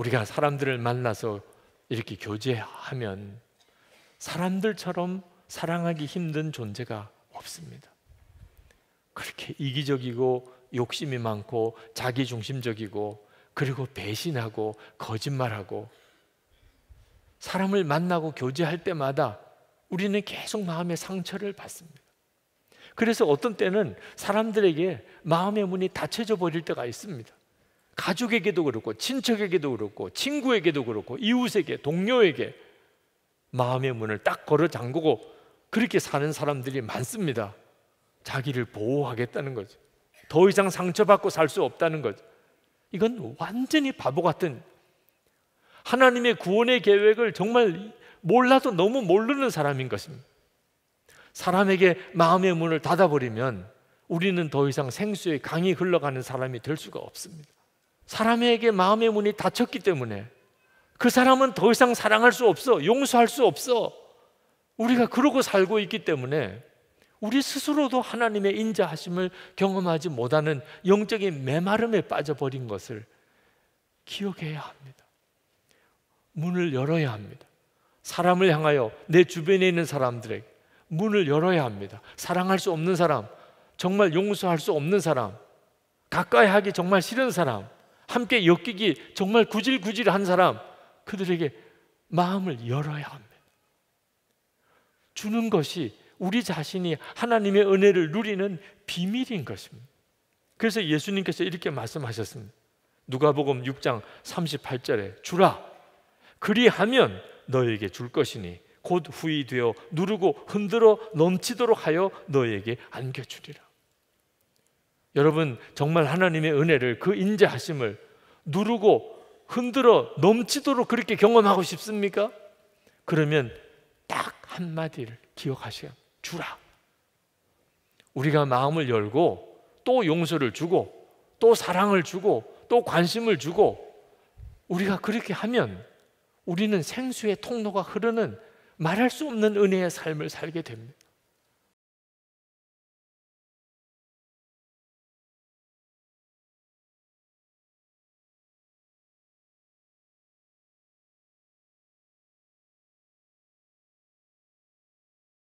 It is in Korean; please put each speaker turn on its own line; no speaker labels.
우리가 사람들을 만나서 이렇게 교제하면 사람들처럼 사랑하기 힘든 존재가 없습니다. 그렇게 이기적이고 욕심이 많고 자기중심적이고 그리고 배신하고 거짓말하고 사람을 만나고 교제할 때마다 우리는 계속 마음의 상처를 받습니다. 그래서 어떤 때는 사람들에게 마음의 문이 닫혀져 버릴 때가 있습니다. 가족에게도 그렇고 친척에게도 그렇고 친구에게도 그렇고 이웃에게 동료에게 마음의 문을 딱 걸어 잠그고 그렇게 사는 사람들이 많습니다. 자기를 보호하겠다는 거죠. 더 이상 상처받고 살 수 없다는 거죠. 이건 완전히 바보 같은 하나님의 구원의 계획을 정말 몰라도 너무 모르는 사람인 것입니다. 사람에게 마음의 문을 닫아버리면 우리는 더 이상 생수의 강이 흘러가는 사람이 될 수가 없습니다. 사람에게 마음의 문이 닫혔기 때문에 그 사람은 더 이상 사랑할 수 없어. 용서할 수 없어. 우리가 그러고 살고 있기 때문에 우리 스스로도 하나님의 인자하심을 경험하지 못하는 영적인 메마름에 빠져버린 것을 기억해야 합니다. 문을 열어야 합니다. 사람을 향하여 내 주변에 있는 사람들에게 문을 열어야 합니다. 사랑할 수 없는 사람, 정말 용서할 수 없는 사람, 가까이 하기 정말 싫은 사람, 함께 엮이기 정말 구질구질한 사람 그들에게 마음을 열어야 합니다. 주는 것이 우리 자신이 하나님의 은혜를 누리는 비밀인 것입니다. 그래서 예수님께서 이렇게 말씀하셨습니다. 누가복음 6장 38절에 주라 그리하면 너에게 줄 것이니 곧 후이 되어 누르고 흔들어 넘치도록 하여 너에게 안겨주리라. 여러분 정말 하나님의 은혜를 그 인자하심을 누르고 흔들어 넘치도록 그렇게 경험하고 싶습니까? 그러면 딱 한마디를 기억하셔야 주라. 우리가 마음을 열고 또 용서를 주고 또 사랑을 주고 또 관심을 주고 우리가 그렇게 하면 우리는 생수의 통로가 흐르는 말할 수 없는 은혜의 삶을 살게 됩니다.